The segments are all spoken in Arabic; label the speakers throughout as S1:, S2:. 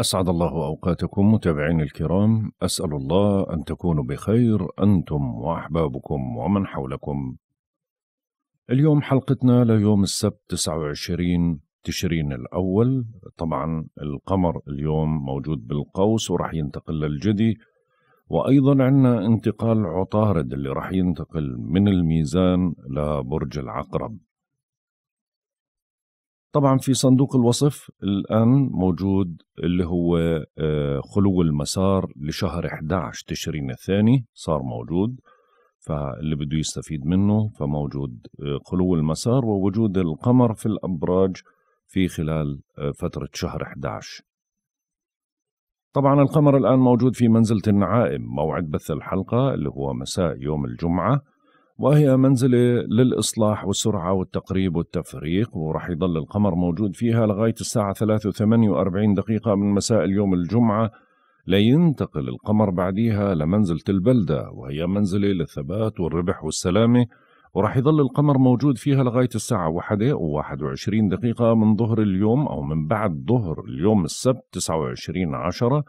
S1: أسعد الله أوقاتكم متابعين الكرام أسأل الله أن تكونوا بخير أنتم وأحبابكم ومن حولكم اليوم حلقتنا ليوم السبت 29 تشرين الأول طبعا القمر اليوم موجود بالقوس ورح ينتقل للجدي وأيضا عندنا انتقال عطارد اللي رح ينتقل من الميزان لبرج العقرب طبعا في صندوق الوصف الآن موجود اللي هو آه، خلو المسار لشهر 11 تشرين الثاني صار موجود فاللي بده يستفيد منه فموجود آه، خلو المسار ووجود القمر في الأبراج في خلال آه، فترة شهر 11 طبعا القمر الآن موجود في منزلة النعائم موعد بث الحلقة اللي هو مساء يوم الجمعة وهي منزلة للإصلاح والسرعة والتقريب والتفريق ورح يضل القمر موجود فيها لغاية الساعة 3.48 دقيقة من مساء اليوم الجمعة لينتقل القمر بعديها لمنزلة البلدة وهي منزلة للثبات والربح والسلامة ورح يضل القمر موجود فيها لغاية الساعة 1.21 دقيقة من ظهر اليوم أو من بعد ظهر اليوم السبت 29 عشرة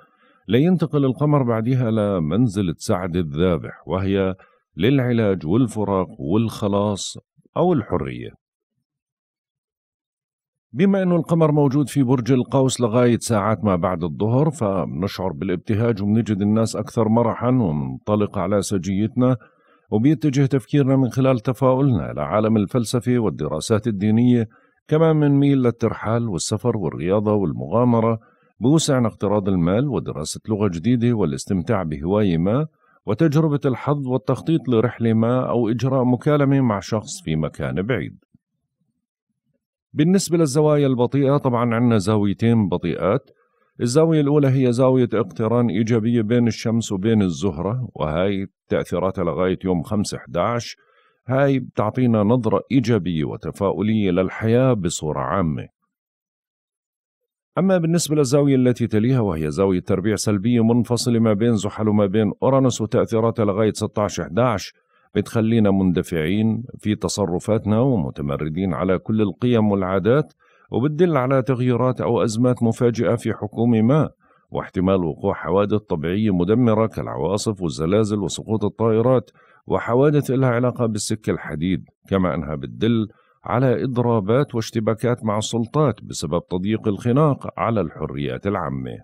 S1: لينتقل القمر بعدها لمنزلة سعد الذابح وهي للعلاج والفراق والخلاص أو الحرية بما أنه القمر موجود في برج القوس لغاية ساعات ما بعد الظهر فبنشعر بالابتهاج وبنجد الناس أكثر مرحا ومنطلق على سجيتنا وبيتجه تفكيرنا من خلال تفاؤلنا لعالم الفلسفة والدراسات الدينية كمان بنميل للترحال والسفر والرياضة والمغامرة بوسعنا اقتراض المال ودراسة لغة جديدة والاستمتاع بهواية ما وتجربة الحظ والتخطيط لرحلة ما أو إجراء مكالمة مع شخص في مكان بعيد. بالنسبة للزوايا البطيئة طبعا عندنا زاويتين بطيئات الزاوية الأولى هي زاوية اقتران إيجابية بين الشمس وبين الزهرة وهي تأثيراتها لغاية يوم 5 11 هاي بتعطينا نظرة إيجابية وتفاؤلية للحياة بصورة عامة أما بالنسبة للزاوية التي تليها وهي زاوية تربيع سلبية منفصلة ما بين زحل وما بين أورانوس وتأثيراتها لغاية 16/11 بتخلينا مندفعين في تصرفاتنا ومتمردين على كل القيم والعادات وبتدل على تغييرات أو أزمات مفاجئة في حكومة ما واحتمال وقوع حوادث طبيعية مدمرة كالعواصف والزلازل وسقوط الطائرات وحوادث لها علاقة بالسكة الحديد كما أنها بتدل على إضرابات واشتباكات مع السلطات بسبب تضييق الخناق على الحريات العامة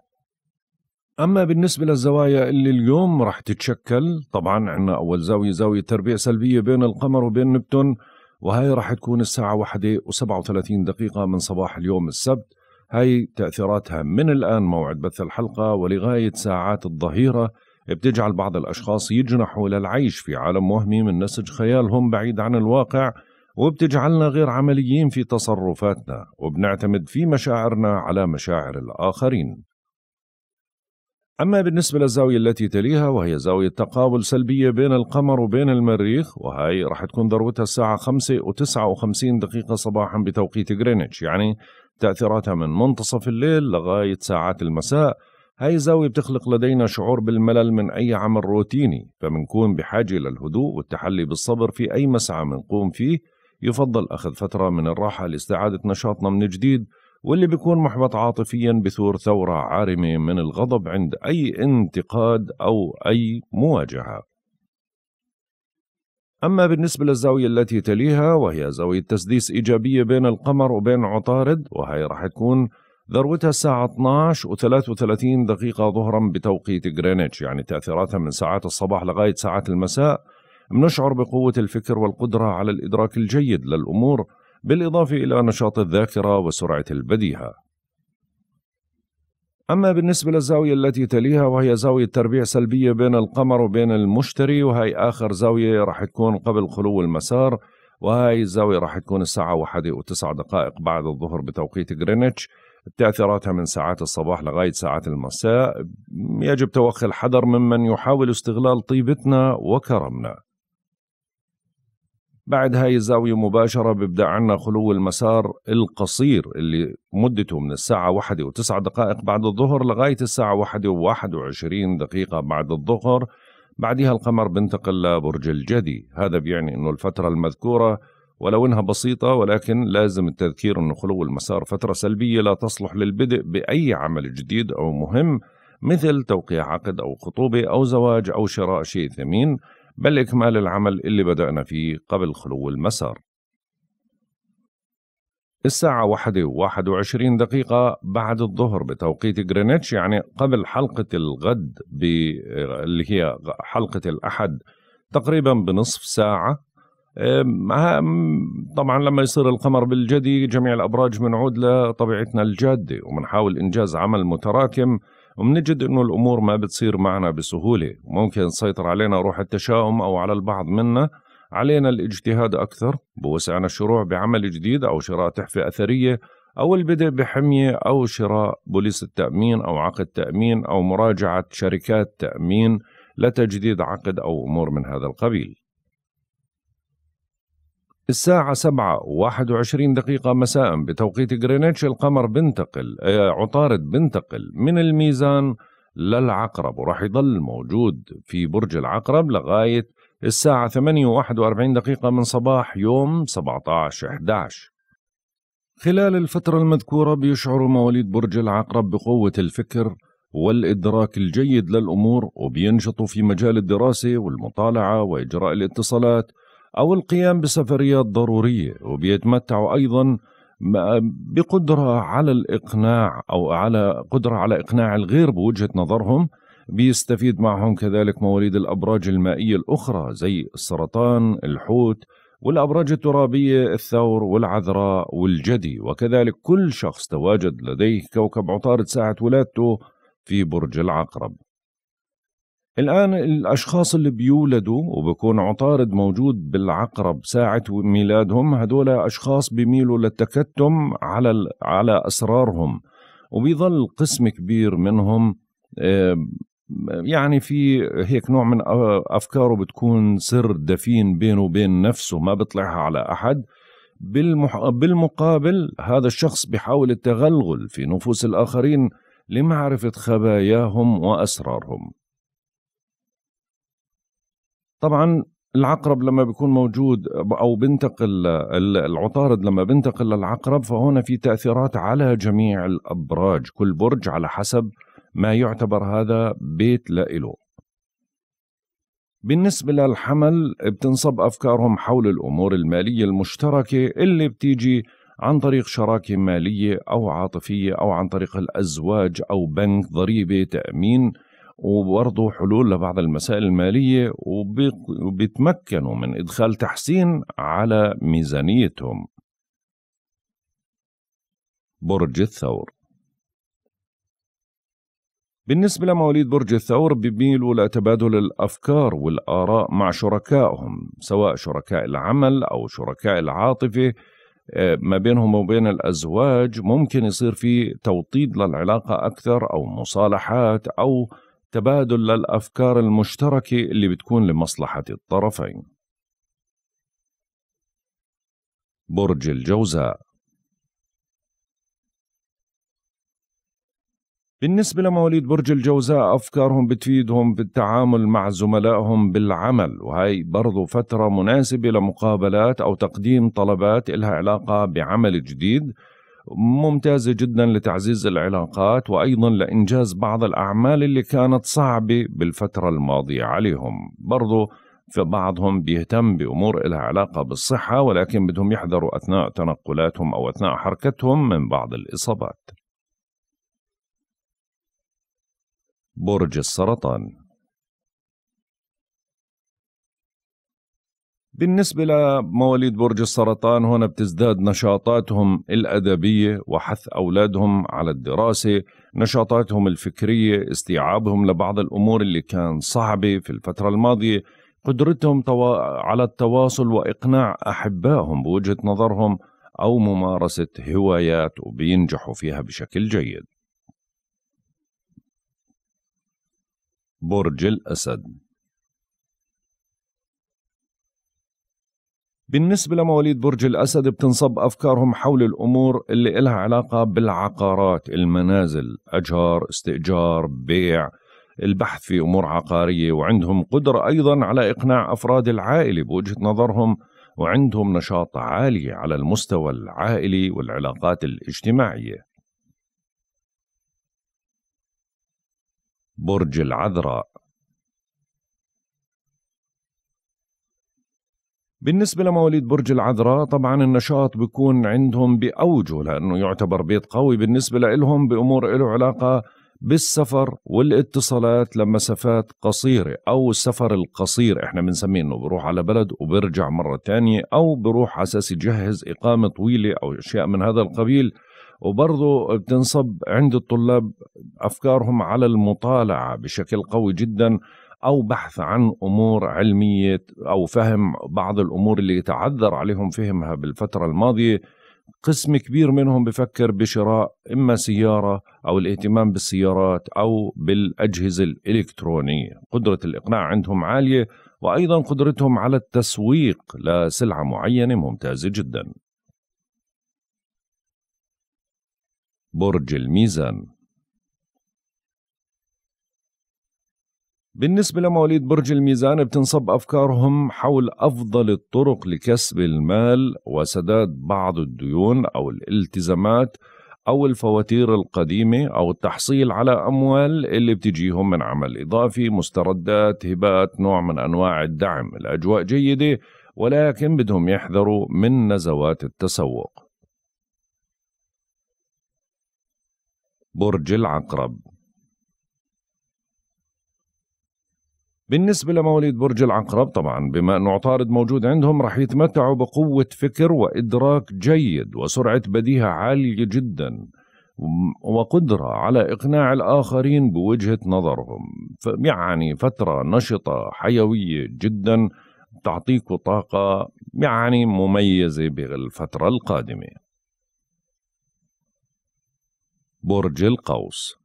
S1: أما بالنسبة للزوايا اللي اليوم رح تتشكل طبعا عنا أول زاوية زاوية تربيع سلبية بين القمر وبين نبتون وهي رح تكون الساعة واحدة و37 دقيقة من صباح اليوم السبت هاي تأثيراتها من الآن موعد بث الحلقة ولغاية ساعات الظهيرة بتجعل بعض الأشخاص يجنحوا للعيش في عالم وهمي من نسج خيالهم بعيد عن الواقع وبتجعلنا غير عمليين في تصرفاتنا وبنعتمد في مشاعرنا على مشاعر الآخرين أما بالنسبة للزاوية التي تليها وهي زاوية تقابل سلبية بين القمر وبين المريخ وهي راح تكون ذروتها الساعة 5 و59 دقيقة صباحا بتوقيت غرينتش يعني تأثيراتها من منتصف الليل لغاية ساعات المساء هاي الزاوية بتخلق لدينا شعور بالملل من أي عمل روتيني فمنكون بحاجة للهدوء والتحلي بالصبر في أي مسعى منقوم فيه يفضل أخذ فترة من الراحة لاستعادة نشاطنا من جديد واللي بيكون محبط عاطفيا بثور ثورة عارمة من الغضب عند أي انتقاد أو أي مواجهة أما بالنسبة للزاوية التي تليها وهي زاوية تسديس إيجابية بين القمر وبين عطارد وهي راح تكون ذروتها الساعة 12 و 33 دقيقة ظهرا بتوقيت غرينتش يعني تأثيراتها من ساعات الصباح لغاية ساعات المساء بنشعر بقوة الفكر والقدرة على الإدراك الجيد للأمور بالإضافة إلى نشاط الذاكرة وسرعة البديهة أما بالنسبة للزاوية التي تليها وهي زاوية تربيع سلبية بين القمر وبين المشتري وهي آخر زاوية راح تكون قبل خلو المسار وهي الزاوية راح تكون الساعة واحدة وتسع دقائق بعد الظهر بتوقيت غرينتش تأثيراتها من ساعات الصباح لغاية ساعات المساء يجب توخي الحذر ممن يحاول استغلال طيبتنا وكرمنا بعد هاي الزاوية مباشرة بيبدأ عنا خلو المسار القصير اللي مدته من الساعة واحدة وتسعة دقائق بعد الظهر لغاية الساعة واحدة وواحد وعشرين دقيقة بعد الظهر بعدها القمر بنتقل لبرج الجدي هذا بيعني أنه الفترة المذكورة ولو انها بسيطة ولكن لازم التذكير انه خلو المسار فترة سلبية لا تصلح للبدء بأي عمل جديد أو مهم مثل توقيع عقد أو خطوبة أو زواج أو شراء شيء ثمين بل إكمال العمل اللي بدأنا فيه قبل خلو المسار الساعة واحدة وواحد وعشرين دقيقة بعد الظهر بتوقيت غرينتش يعني قبل حلقة الغد اللي هي حلقة الأحد تقريبا بنصف ساعة طبعا لما يصير القمر بالجدي جميع الأبراج بنعود لطبيعتنا الجادة وبنحاول إنجاز عمل متراكم ومنجد انه الامور ما بتصير معنا بسهوله ممكن تسيطر علينا روح التشاؤم او على البعض منا علينا الاجتهاد اكثر بوسعنا الشروع بعمل جديد او شراء تحفه اثريه او البدء بحميه او شراء بوليس التامين او عقد تامين او مراجعه شركات تامين لتجديد عقد او امور من هذا القبيل الساعة سبعة واحد وعشرين دقيقة مساء بتوقيت غرينتش القمر بنتقل آه، عطارد بنتقل من الميزان للعقرب وراح يضل موجود في برج العقرب لغاية الساعة ثمانية و واربعين دقيقة من صباح يوم 17 11 خلال الفترة المذكورة بيشعر مواليد برج العقرب بقوة الفكر والإدراك الجيد للأمور وبينشطوا في مجال الدراسة والمطالعة وإجراء الاتصالات أو القيام بسفريات ضرورية وبيتمتعوا أيضا آه، بقدرة على الإقناع أو على قدرة على إقناع الغير بوجهة نظرهم بيستفيد معهم كذلك مواليد الأبراج المائية الأخرى زي السرطان الحوت والأبراج الترابية الثور والعذراء والجدي وكذلك كل شخص تواجد لديه كوكب عطارد ساعة ولادته في برج العقرب الآن الأشخاص اللي بيولدوا وبكون عطارد موجود بالعقرب ساعة ميلادهم هدول أشخاص بيميلوا للتكتم على على أسرارهم وبيظل قسم كبير منهم يعني في هيك نوع من أفكاره بتكون سر دفين بينه وبين نفسه ما بيطلعها على أحد بالمح... بالمقابل هذا الشخص بحاول التغلغل في نفوس الآخرين لمعرفة خباياهم وأسرارهم طبعا العقرب لما بيكون موجود او بنتقل العطارد لما بنتقل للعقرب فهنا في تاثيرات على جميع الابراج كل برج على حسب ما يعتبر هذا بيت لإله بالنسبة للحمل بتنصب أفكارهم حول الأمور المالية المشتركة اللي بتيجي عن طريق شراكة مالية أو عاطفية أو عن طريق الأزواج أو بنك ضريبة تأمين وبرضه حلول لبعض المسائل المالية وبيتمكنوا من إدخال تحسين على ميزانيتهم برج الثور بالنسبة لمواليد برج الثور بيميلوا لتبادل الأفكار والآراء مع شركائهم سواء شركاء العمل أو شركاء العاطفة آه، ما بينهم وبين الأزواج ممكن يصير في توطيد للعلاقة أكثر أو مصالحات أو تبادل للأفكار المشتركة اللي بتكون لمصلحة الطرفين برج الجوزاء بالنسبة لمواليد برج الجوزاء أفكارهم بتفيدهم بالتعامل مع زملائهم بالعمل وهي برضو فترة مناسبة لمقابلات أو تقديم طلبات إلها علاقة بعمل جديد ممتازة جدا لتعزيز العلاقات وأيضا لإنجاز بعض الأعمال اللي كانت صعبة بالفترة الماضية عليهم برضو في بعضهم بيهتم بأمور لها علاقة بالصحة ولكن بدهم يحذروا أثناء تنقلاتهم أو أثناء حركتهم من بعض الإصابات برج السرطان بالنسبة لمواليد برج السرطان هنا بتزداد نشاطاتهم الأدبية وحث أولادهم على الدراسة نشاطاتهم الفكرية استيعابهم لبعض الأمور اللي كان صعبة في الفترة الماضية قدرتهم على التواصل وإقناع أحبائهم بوجهة نظرهم أو ممارسة هوايات وبينجحوا فيها بشكل جيد برج الأسد بالنسبة لمواليد برج الأسد بتنصب أفكارهم حول الأمور اللي إلها علاقة بالعقارات المنازل أجار استئجار بيع البحث في أمور عقارية وعندهم قدرة أيضا على إقناع أفراد العائلة بوجهة نظرهم وعندهم نشاط عالي على المستوى العائلي والعلاقات الاجتماعية برج العذراء بالنسبة لمواليد برج العذراء طبعا النشاط بيكون عندهم بأوجه لأنه يعتبر بيت قوي بالنسبة لهم بأمور له علاقة بالسفر والاتصالات لمسافات قصيرة أو السفر القصير إحنا بنسميه إنه بروح على بلد وبرجع مرة تانية أو بروح أساس يجهز إقامة طويلة أو أشياء من هذا القبيل وبرضه بتنصب عند الطلاب أفكارهم على المطالعة بشكل قوي جدا أو بحث عن أمور علمية أو فهم بعض الأمور اللي تعذر عليهم فهمها بالفترة الماضية قسم كبير منهم بفكر بشراء إما سيارة أو الاهتمام بالسيارات أو بالأجهزة الإلكترونية قدرة الإقناع عندهم عالية وأيضا قدرتهم على التسويق لسلعة معينة ممتازة جدا برج الميزان بالنسبة لمواليد برج الميزان بتنصب أفكارهم حول أفضل الطرق لكسب المال وسداد بعض الديون أو الالتزامات أو الفواتير القديمة أو التحصيل على أموال اللي بتجيهم من عمل إضافي مستردات هبات نوع من أنواع الدعم الأجواء جيدة ولكن بدهم يحذروا من نزوات التسوق برج العقرب بالنسبة لمواليد برج العقرب طبعا بما أنه عطارد موجود عندهم رح يتمتعوا بقوة فكر وإدراك جيد وسرعة بديهة عالية جدا وقدرة على إقناع الآخرين بوجهة نظرهم يعني فترة نشطة حيوية جدا تعطيك طاقة يعني مميزة بالفترة القادمة برج القوس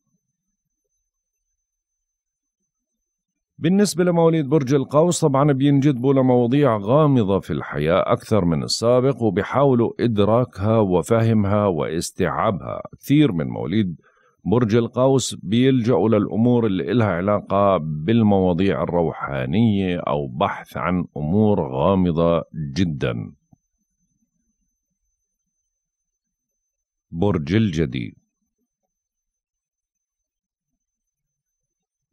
S1: بالنسبة لمواليد برج القوس طبعا بينجذبوا لمواضيع غامضة في الحياة أكثر من السابق وبيحاولوا إدراكها وفهمها واستيعابها كثير من مواليد برج القوس بيلجأوا للأمور اللي إلها علاقة بالمواضيع الروحانية أو بحث عن أمور غامضة جدا برج الجديد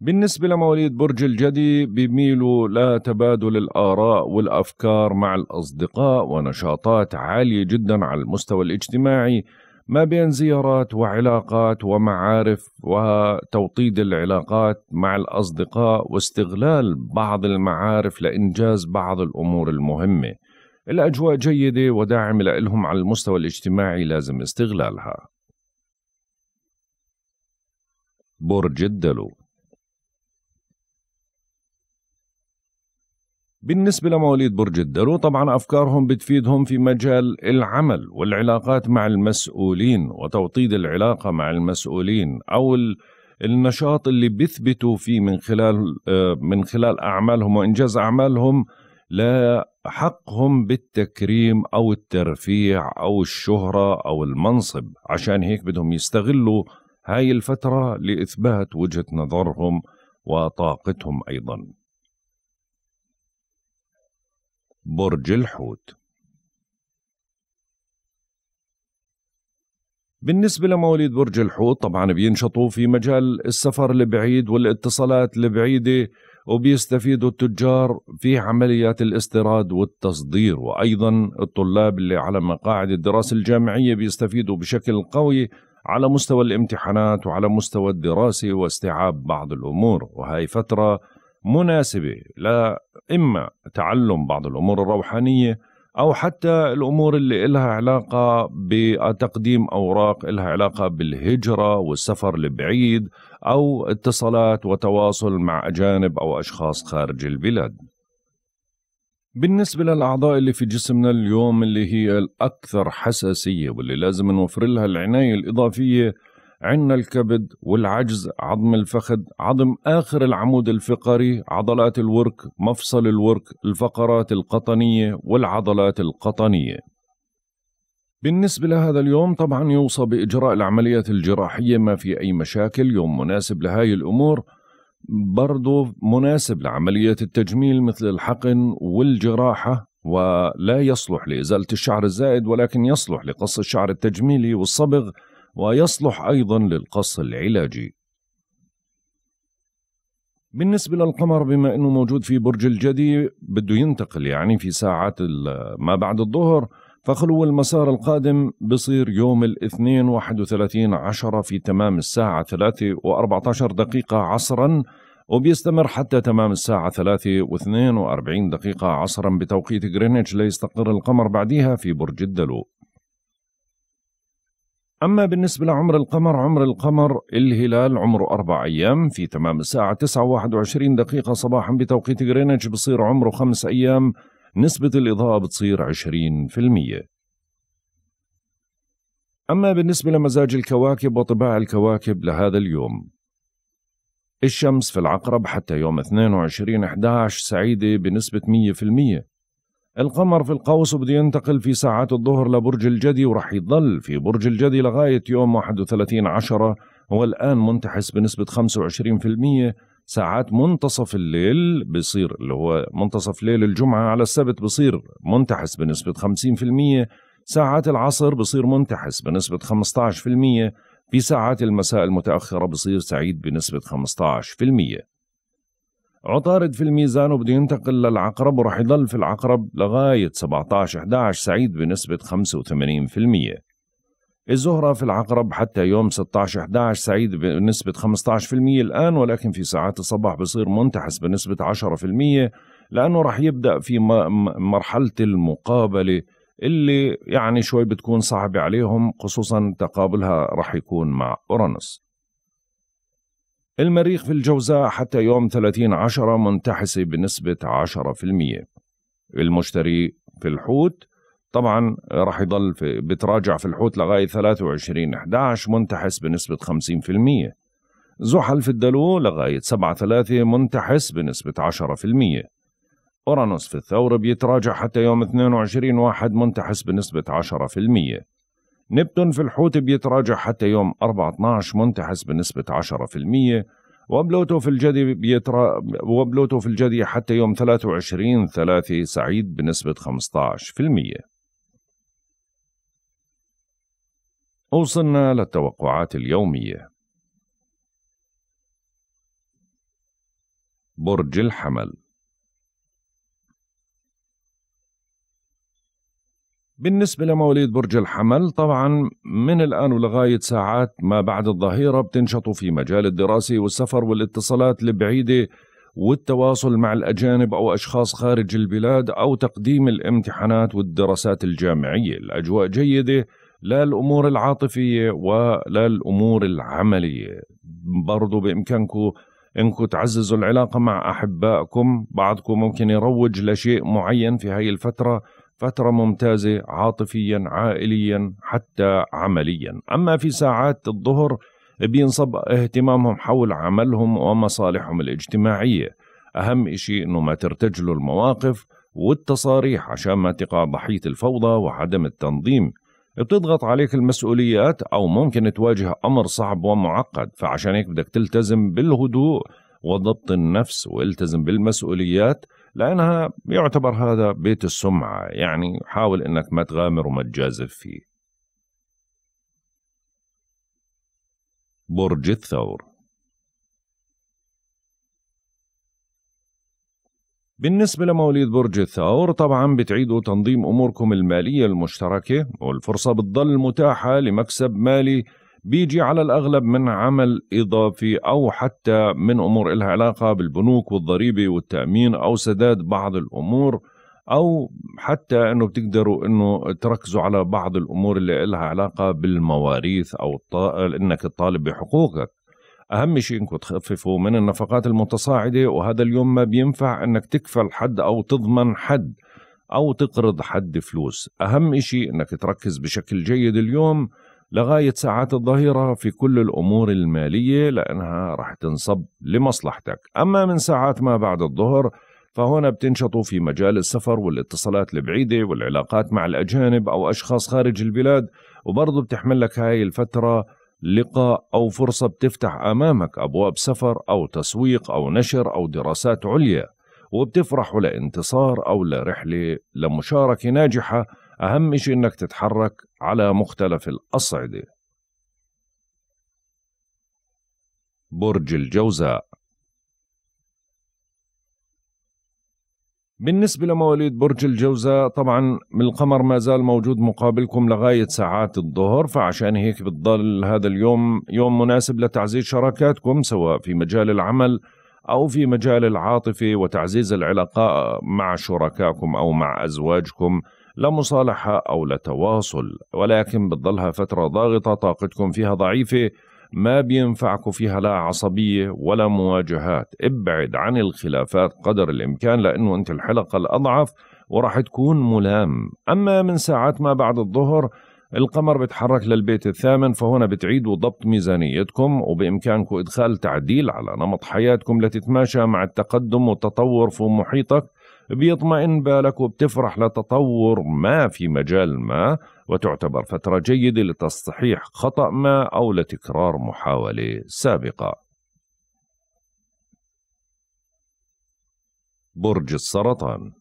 S1: بالنسبة لمواليد برج الجدي بيميلوا لتبادل الآراء والأفكار مع الأصدقاء ونشاطات عالية جدا على المستوى الاجتماعي ما بين زيارات وعلاقات ومعارف وتوطيد العلاقات مع الأصدقاء واستغلال بعض المعارف لإنجاز بعض الأمور المهمة الأجواء جيدة وداعم لهم على المستوى الاجتماعي لازم استغلالها برج الدلو بالنسبة لمواليد برج الدلو طبعا أفكارهم بتفيدهم في مجال العمل والعلاقات مع المسؤولين وتوطيد العلاقة مع المسؤولين أو النشاط اللي بيثبتوا فيه من خلال آه، من خلال أعمالهم وإنجاز أعمالهم لحقهم بالتكريم أو الترفيع أو الشهرة أو المنصب عشان هيك بدهم يستغلوا هاي الفترة لإثبات وجهة نظرهم وطاقتهم أيضاً برج الحوت بالنسبة لمواليد برج الحوت طبعا بينشطوا في مجال السفر البعيد والاتصالات البعيدة وبيستفيدوا التجار في عمليات الاستيراد والتصدير وأيضا الطلاب اللي على مقاعد الدراسة الجامعية بيستفيدوا بشكل قوي على مستوى الامتحانات وعلى مستوى الدراسة واستيعاب بعض الأمور وهي فترة مناسبة لا إما تعلم بعض الأمور الروحانية أو حتى الأمور اللي إلها علاقة بتقديم أوراق إلها علاقة بالهجرة والسفر لبعيد أو اتصالات وتواصل مع أجانب أو أشخاص خارج البلاد بالنسبة للأعضاء اللي في جسمنا اليوم اللي هي الأكثر حساسية واللي لازم نوفر لها العناية الإضافية عندنا الكبد والعجز عظم الفخذ عظم آخر العمود الفقري عضلات الورك مفصل الورك الفقرات القطنية والعضلات القطنية بالنسبة لهذا اليوم طبعا يوصى بإجراء العمليات الجراحية ما في أي مشاكل يوم مناسب لهاي الأمور برضو مناسب لعملية التجميل مثل الحقن والجراحة ولا يصلح لإزالة الشعر الزائد ولكن يصلح لقص الشعر التجميلي والصبغ ويصلح أيضا للقص العلاجي بالنسبة للقمر بما أنه موجود في برج الجدي بده ينتقل يعني في ساعات ما بعد الظهر فخلو المسار القادم بصير يوم الاثنين 31 عشرة في تمام الساعة 3 و14 دقيقة عصرا وبيستمر حتى تمام الساعة 3 و42 دقيقة عصرا بتوقيت غرينتش ليستقر القمر بعدها في برج الدلو أما بالنسبة لعمر القمر عمر القمر الهلال عمره أربع أيام في تمام الساعة واحد وعشرين دقيقة صباحا بتوقيت غرينتش بصير عمره خمس أيام نسبة الإضاءة بتصير 20% أما بالنسبة لمزاج الكواكب وطباع الكواكب لهذا اليوم الشمس في العقرب حتى يوم 22 11 سعيدة بنسبة 100% القمر في القوس بده ينتقل في ساعات الظهر لبرج الجدي ورح يضل في برج الجدي لغاية يوم 31 عشرة هو الآن منتحس بنسبة 25% ساعات منتصف الليل بصير اللي هو منتصف ليل الجمعة على السبت بصير منتحس بنسبة 50% ساعات العصر بصير منتحس بنسبة 15% في ساعات المساء المتأخرة بصير سعيد بنسبة 15% عطارد في الميزان وبده ينتقل للعقرب وراح يضل في العقرب لغاية 17 11 سعيد بنسبة 85% الزهرة في العقرب حتى يوم 16 11 سعيد بنسبة 15% الآن ولكن في ساعات الصباح بصير منتحس بنسبة 10% لأنه راح يبدأ في مرحلة المقابلة اللي يعني شوي بتكون صعبة عليهم خصوصا تقابلها راح يكون مع أورانوس المريخ في الجوزاء حتى يوم 30 عشرة منتحسي بنسبة 10% المشتري في الحوت طبعا راح يضل في بتراجع في الحوت لغاية 23 11 منتحس بنسبة 50% زحل في الدلو لغاية 7 3 منتحس بنسبة 10% أورانوس في الثور بيتراجع حتى يوم 22 واحد منتحس بنسبة 10% نبتون في الحوت بيتراجع حتى يوم 4/12 منتحس بنسبة 10% وبلوتو في الجدي بيترا وبلوتو في الجدي حتى يوم 23 3 سعيد بنسبة 15% وصلنا للتوقعات اليومية برج الحمل بالنسبة لمواليد برج الحمل طبعا من الآن ولغاية ساعات ما بعد الظهيرة بتنشطوا في مجال الدراسة والسفر والاتصالات البعيدة والتواصل مع الأجانب أو أشخاص خارج البلاد أو تقديم الامتحانات والدراسات الجامعية الأجواء جيدة لا الأمور العاطفية ولا الأمور العملية برضو بإمكانكم إنكم تعززوا العلاقة مع أحبائكم بعضكم ممكن يروج لشيء معين في هاي الفترة فترة ممتازة عاطفيا عائليا حتى عمليا أما في ساعات الظهر بينصب اهتمامهم حول عملهم ومصالحهم الاجتماعية أهم شيء أنه ما ترتجلوا المواقف والتصاريح عشان ما تقع ضحية الفوضى وعدم التنظيم بتضغط عليك المسؤوليات أو ممكن تواجه أمر صعب ومعقد فعشان هيك بدك تلتزم بالهدوء وضبط النفس والتزم بالمسؤوليات لأنها يعتبر هذا بيت السمعة يعني حاول أنك ما تغامر وما تجازف فيه برج الثور بالنسبة لمواليد برج الثور طبعا بتعيدوا تنظيم أموركم المالية المشتركة والفرصة بتضل متاحة لمكسب مالي بيجي على الأغلب من عمل إضافي أو حتى من أمور إلها علاقة بالبنوك والضريبة والتأمين أو سداد بعض الأمور أو حتى أنه بتقدروا أنه تركزوا على بعض الأمور اللي إلها علاقة بالمواريث أو أنك تطالب بحقوقك أهم شيء أنكم تخففوا من النفقات المتصاعدة وهذا اليوم ما بينفع أنك تكفل حد أو تضمن حد أو تقرض حد فلوس أهم شيء أنك تركز بشكل جيد اليوم لغاية ساعات الظهيرة في كل الأمور المالية لأنها رح تنصب لمصلحتك أما من ساعات ما بعد الظهر فهنا بتنشطوا في مجال السفر والاتصالات البعيدة والعلاقات مع الأجانب أو أشخاص خارج البلاد وبرضه بتحمل لك هاي الفترة لقاء أو فرصة بتفتح أمامك أبواب سفر أو تسويق أو نشر أو دراسات عليا وبتفرح لانتصار أو لرحلة لمشاركة ناجحة أهم شيء أنك تتحرك على مختلف الأصعدة برج الجوزاء بالنسبة لمواليد برج الجوزاء طبعا القمر ما زال موجود مقابلكم لغاية ساعات الظهر فعشان هيك بتضل هذا اليوم يوم مناسب لتعزيز شراكاتكم سواء في مجال العمل أو في مجال العاطفة وتعزيز العلاقة مع شركائكم أو مع أزواجكم لا مصالحة أو لا تواصل ولكن بتضلها فترة ضاغطة طاقتكم فيها ضعيفة ما بينفعكم فيها لا عصبية ولا مواجهات ابعد عن الخلافات قدر الإمكان لأنه أنت الحلقة الأضعف وراح تكون ملام أما من ساعات ما بعد الظهر القمر بتحرك للبيت الثامن فهنا بتعيدوا ضبط ميزانيتكم وبإمكانكم إدخال تعديل على نمط حياتكم لتتماشى مع التقدم والتطور في محيطك بيطمئن بالك وبتفرح لتطور ما في مجال ما وتعتبر فترة جيدة لتصحيح خطأ ما أو لتكرار محاولة سابقة برج السرطان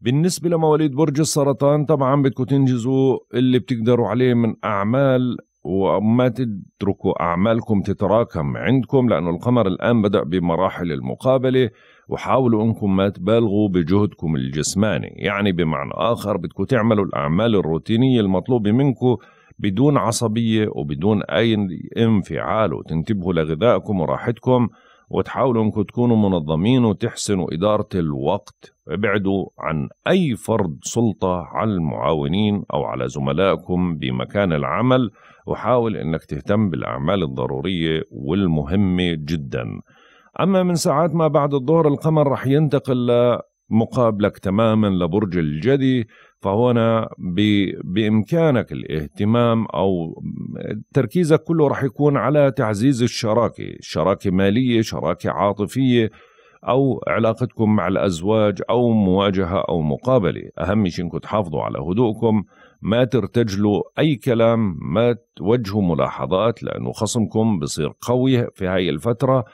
S1: بالنسبة لمواليد برج السرطان طبعا بدكم تنجزوا اللي بتقدروا عليه من أعمال وما تتركوا أعمالكم تتراكم عندكم لأن القمر الآن بدأ بمراحل المقابلة وحاولوا أنكم ما تبالغوا بجهدكم الجسماني يعني بمعنى آخر بدكم تعملوا الأعمال الروتينية المطلوبة منكم بدون عصبية وبدون أي انفعال وتنتبهوا لغذائكم وراحتكم وتحاولوا انكم تكونوا منظمين وتحسنوا اداره الوقت ابعدوا عن اي فرض سلطه على المعاونين او على زملائكم بمكان العمل وحاول انك تهتم بالاعمال الضروريه والمهمه جدا اما من ساعات ما بعد الظهر القمر رح ينتقل مقابلك تماما لبرج الجدي فهنا بإمكانك الاهتمام أو تركيزك كله راح يكون على تعزيز الشراكة شراكة مالية شراكة عاطفية أو علاقتكم مع الأزواج أو مواجهة أو مقابلة أهم شيء أنكم تحافظوا على هدوءكم ما ترتجلوا أي كلام ما توجهوا ملاحظات لأنه خصمكم بصير قوي في هاي الفترة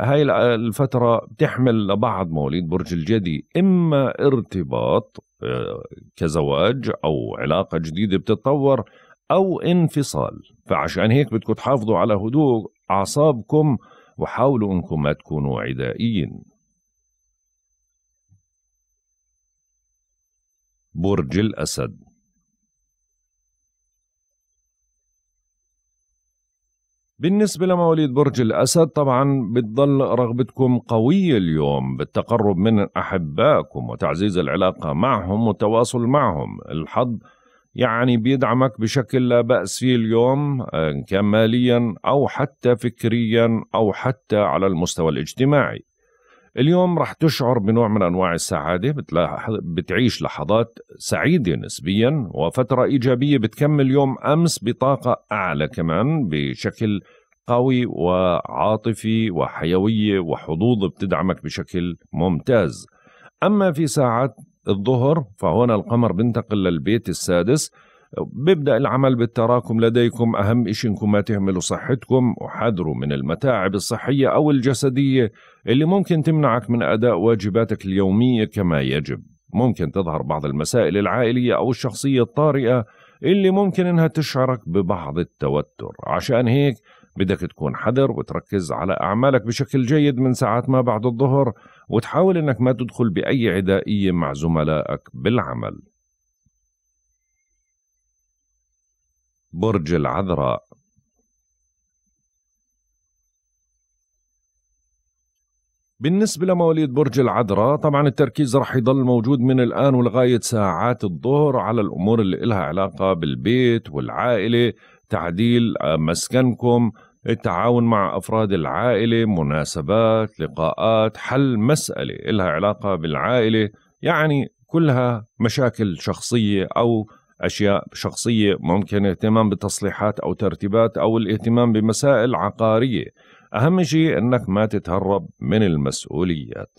S1: هاي الفترة بتحمل لبعض مواليد برج الجدي إما ارتباط آه، كزواج أو علاقة جديدة بتتطور أو انفصال فعشان هيك بدكم تحافظوا على هدوء أعصابكم وحاولوا أنكم ما تكونوا عدائيين برج الأسد بالنسبة لمواليد برج الأسد طبعا بتظل رغبتكم قوية اليوم بالتقرب من أحبائكم وتعزيز العلاقة معهم والتواصل معهم الحظ يعني بيدعمك بشكل لا بأس فيه اليوم كان ماليا أو حتى فكريا أو حتى على المستوى الاجتماعي اليوم رح تشعر بنوع من أنواع السعادة بتعيش لحظات سعيدة نسبيا وفترة إيجابية بتكمل يوم أمس بطاقة أعلى كمان بشكل قوي وعاطفي وحيوية وحظوظ بتدعمك بشكل ممتاز أما في ساعات الظهر فهنا القمر بنتقل للبيت السادس بيبدأ العمل بالتراكم لديكم أهم شيء إنكم ما تهملوا صحتكم وحذروا من المتاعب الصحية أو الجسدية اللي ممكن تمنعك من أداء واجباتك اليومية كما يجب ممكن تظهر بعض المسائل العائلية أو الشخصية الطارئة اللي ممكن إنها تشعرك ببعض التوتر عشان هيك بدك تكون حذر وتركز على أعمالك بشكل جيد من ساعات ما بعد الظهر وتحاول إنك ما تدخل بأي عدائية مع زملائك بالعمل برج العذراء بالنسبة لمواليد برج العذراء طبعا التركيز رح يضل موجود من الآن ولغاية ساعات الظهر على الأمور اللي إلها علاقة بالبيت والعائلة تعديل آه، مسكنكم التعاون مع أفراد العائلة مناسبات لقاءات حل مسألة إلها علاقة بالعائلة يعني كلها مشاكل شخصية أو أشياء شخصية ممكن اهتمام بتصليحات أو ترتيبات أو الاهتمام بمسائل عقارية أهم شيء أنك ما تتهرب من المسؤوليات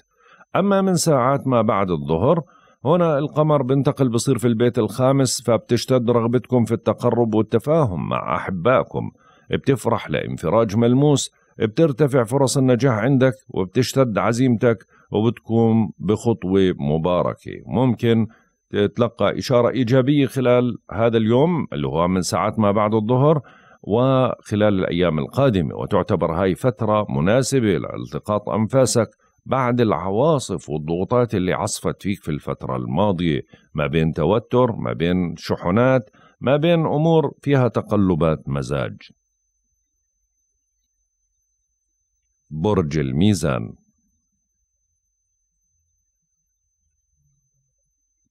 S1: أما من ساعات ما بعد الظهر هنا القمر بنتقل بصير في البيت الخامس فبتشتد رغبتكم في التقرب والتفاهم مع أحبائكم بتفرح لانفراج ملموس بترتفع فرص النجاح عندك وبتشتد عزيمتك وبتقوم بخطوة مباركة ممكن تتلقى إشارة إيجابية خلال هذا اليوم اللي هو من ساعات ما بعد الظهر وخلال الأيام القادمة وتعتبر هاي فترة مناسبة لالتقاط أنفاسك بعد العواصف والضغوطات اللي عصفت فيك في الفترة الماضية ما بين توتر ما بين شحنات ما بين أمور فيها تقلبات مزاج برج الميزان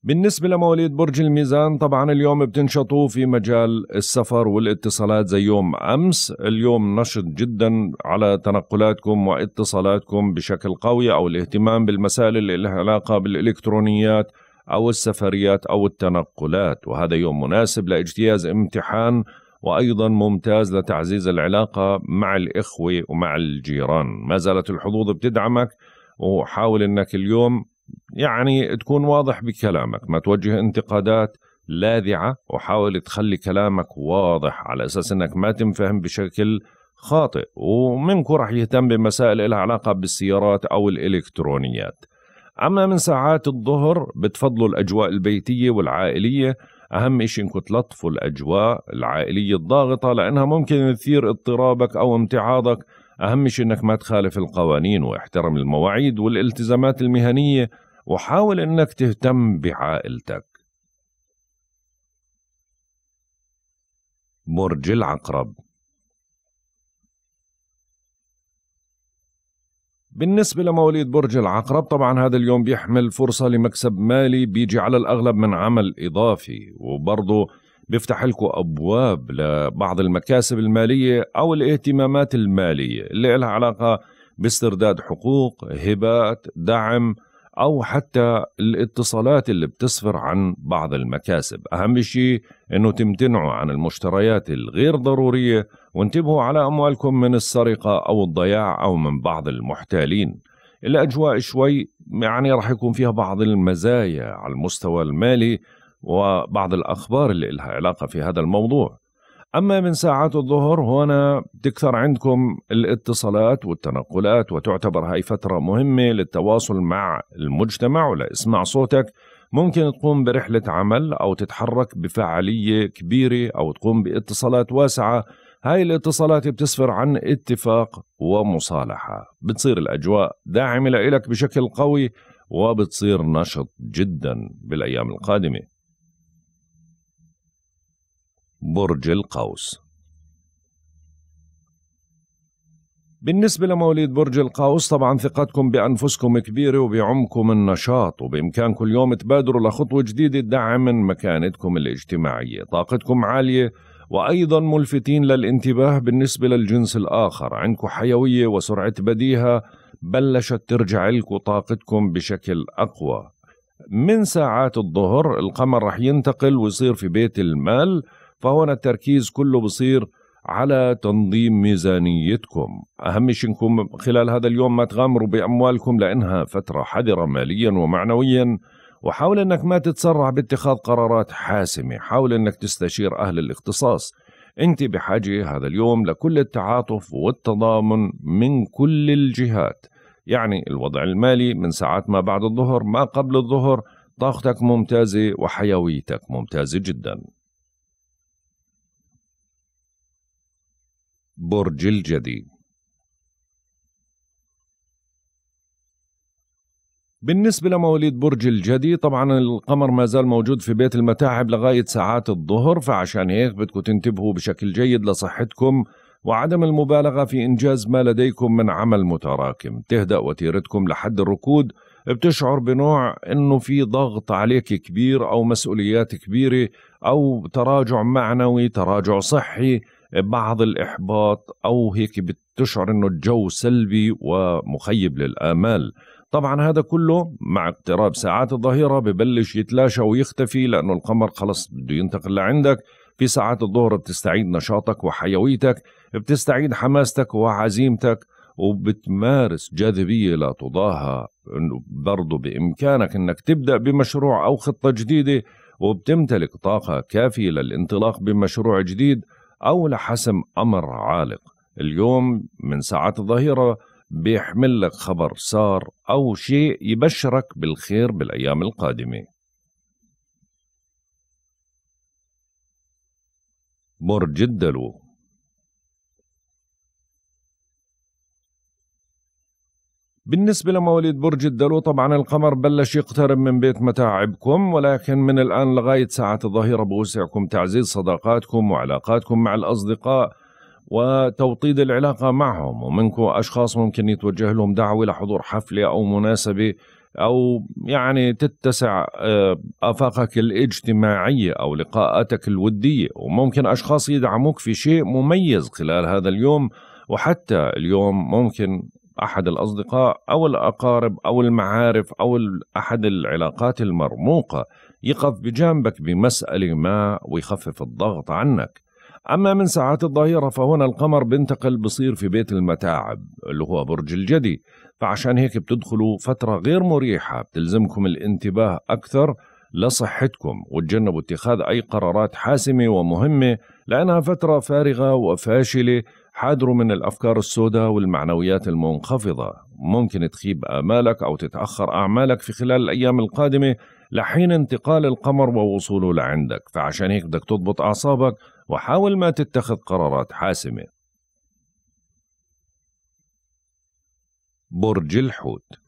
S1: بالنسبة لمواليد برج الميزان طبعا اليوم بتنشطوا في مجال السفر والاتصالات زي يوم أمس اليوم نشط جدا على تنقلاتكم واتصالاتكم بشكل قوي أو الاهتمام بالمسائل اللي لها علاقة بالإلكترونيات أو السفريات أو التنقلات وهذا يوم مناسب لاجتياز امتحان وأيضا ممتاز لتعزيز العلاقة مع الإخوة ومع الجيران ما زالت الحظوظ بتدعمك وحاول أنك اليوم يعني تكون واضح بكلامك ما توجه انتقادات لاذعة وحاول تخلي كلامك واضح على أساس أنك ما تنفهم بشكل خاطئ ومنكم رح يهتم بمسائل لها علاقة بالسيارات أو الإلكترونيات أما من ساعات الظهر بتفضلوا الأجواء البيتية والعائلية أهم إشي إنكم تلطفوا الأجواء العائلية الضاغطة لأنها ممكن تثير اضطرابك أو امتعاضك أهم شيء إنك ما تخالف القوانين واحترم المواعيد والالتزامات المهنية وحاول انك تهتم بعائلتك برج العقرب بالنسبة لمواليد برج العقرب طبعا هذا اليوم بيحمل فرصة لمكسب مالي بيجي على الأغلب من عمل إضافي وبرضه بيفتح لكم أبواب لبعض المكاسب المالية أو الاهتمامات المالية اللي لها علاقة باسترداد حقوق هبات دعم او حتى الاتصالات اللي بتسفر عن بعض المكاسب اهم شيء انه تمتنعوا عن المشتريات الغير ضروريه وانتبهوا على اموالكم من السرقه او الضياع او من بعض المحتالين الاجواء شوي يعني راح يكون فيها بعض المزايا على المستوى المالي وبعض الاخبار اللي لها علاقه في هذا الموضوع أما من ساعات الظهر هنا بتكثر عندكم الاتصالات والتنقلات وتعتبر هاي فترة مهمة للتواصل مع المجتمع ولإسماع صوتك ممكن تقوم برحلة عمل أو تتحرك بفعالية كبيرة أو تقوم باتصالات واسعة هاي الاتصالات بتسفر عن اتفاق ومصالحة بتصير الأجواء داعمة لإلك بشكل قوي وبتصير نشط جدا بالأيام القادمة برج القوس بالنسبة لمواليد برج القوس طبعا ثقتكم بأنفسكم كبيرة وبعمكم النشاط وبإمكانكم اليوم تبادروا لخطوة جديدة تدعم من مكانتكم الاجتماعية طاقتكم عالية وأيضا ملفتين للانتباه بالنسبة للجنس الآخر عندكم حيوية وسرعة بديهة بلشت ترجع لكم طاقتكم بشكل أقوى من ساعات الظهر القمر رح ينتقل ويصير في بيت المال فهون التركيز كله بصير على تنظيم ميزانيتكم أهم شيء انكم خلال هذا اليوم ما تغامروا بأموالكم لأنها فترة حذرة ماليا ومعنويا وحاول أنك ما تتسرع باتخاذ قرارات حاسمة حاول أنك تستشير أهل الاختصاص أنت بحاجة هذا اليوم لكل التعاطف والتضامن من كل الجهات يعني الوضع المالي من ساعات ما بعد الظهر ما قبل الظهر طاقتك ممتازة وحيويتك ممتازة جداً برج الجدي بالنسبة لمواليد برج الجدي طبعا القمر ما زال موجود في بيت المتاعب لغاية ساعات الظهر فعشان هيك بدكم تنتبهوا بشكل جيد لصحتكم وعدم المبالغة في إنجاز ما لديكم من عمل متراكم تهدأ وتيرتكم لحد الركود بتشعر بنوع انه في ضغط عليك كبير او مسؤوليات كبيره او تراجع معنوي تراجع صحي بعض الإحباط أو هيك بتشعر أنه الجو سلبي ومخيب للآمال طبعا هذا كله مع اقتراب ساعات الظهيرة ببلش يتلاشى ويختفي لأنه القمر خلص بده ينتقل لعندك في ساعات الظهر بتستعيد نشاطك وحيويتك بتستعيد حماستك وعزيمتك وبتمارس جاذبية لا تضاهى برضو بإمكانك أنك تبدأ بمشروع أو خطة جديدة وبتمتلك طاقة كافية للانطلاق بمشروع جديد أو لحسم أمر عالق اليوم من ساعات الظهيرة بيحمل لك خبر صار أو شيء يبشرك بالخير بالأيام القادمة برج الدلو بالنسبة لمواليد برج الدلو طبعا القمر بلش يقترب من بيت متاعبكم ولكن من الآن لغاية ساعة الظهيرة بوسعكم تعزيز صداقاتكم وعلاقاتكم مع الأصدقاء وتوطيد العلاقة معهم ومنكم أشخاص ممكن يتوجه لهم دعوة لحضور حفلة أو مناسبة أو يعني تتسع آه، آفاقك الاجتماعية أو لقاءاتك الودية وممكن أشخاص يدعموك في شيء مميز خلال هذا اليوم وحتى اليوم ممكن احد الاصدقاء او الاقارب او المعارف او احد العلاقات المرموقه يقف بجانبك بمساله ما ويخفف الضغط عنك اما من ساعات الظهيره فهنا القمر بينتقل بصير في بيت المتاعب اللي هو برج الجدي فعشان هيك بتدخلوا فتره غير مريحه بتلزمكم الانتباه اكثر لصحتكم وتجنبوا اتخاذ أي قرارات حاسمة ومهمة لأنها فترة فارغة وفاشلة حادروا من الأفكار السوداء والمعنويات المنخفضة ممكن تخيب آمالك أو تتأخر أعمالك في خلال الأيام القادمة لحين انتقال القمر ووصوله لعندك فعشان هيك بدك تضبط أعصابك وحاول ما تتخذ قرارات حاسمة برج الحوت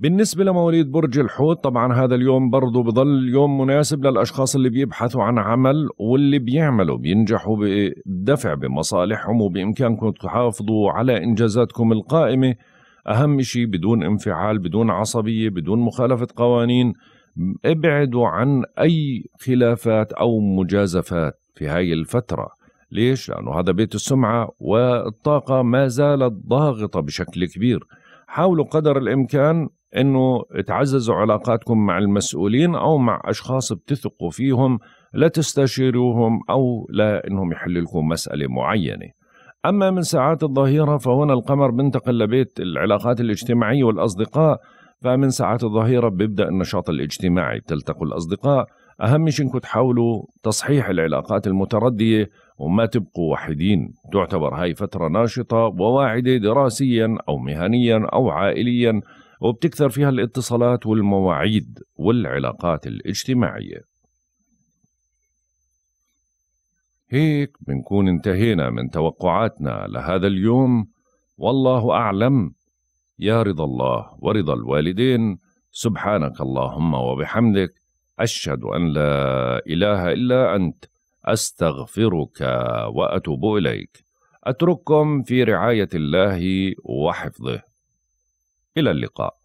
S1: بالنسبة لمواليد برج الحوت طبعا هذا اليوم برضه بضل يوم مناسب للأشخاص اللي بيبحثوا عن عمل واللي بيعملوا بينجحوا بالدفع بمصالحهم وبإمكانكم تحافظوا على إنجازاتكم القائمة أهم شيء بدون انفعال بدون عصبية بدون مخالفة قوانين ابعدوا عن أي خلافات أو مجازفات في هاي الفترة ليش؟ لأنه هذا بيت السمعة والطاقة ما زالت ضاغطة بشكل كبير حاولوا قدر الإمكان انه تعززوا علاقاتكم مع المسؤولين او مع اشخاص بتثقوا فيهم لا تستشيروهم او لا انهم لكم مساله معينه. اما من ساعات الظهيره فهنا القمر بنتقل لبيت العلاقات الاجتماعيه والاصدقاء فمن ساعات الظهيره بيبدا النشاط الاجتماعي بتلتقوا الاصدقاء اهم شيء انكم تحاولوا تصحيح العلاقات المترديه وما تبقوا وحيدين تعتبر هاي فتره ناشطه وواعده دراسيا او مهنيا او عائليا وبتكثر فيها الاتصالات والمواعيد والعلاقات الاجتماعية هيك بنكون انتهينا من توقعاتنا لهذا اليوم والله أعلم يا رضا الله ورضا الوالدين سبحانك اللهم وبحمدك أشهد أن لا إله إلا أنت أستغفرك وأتوب إليك أترككم في رعاية الله وحفظه إلى اللقاء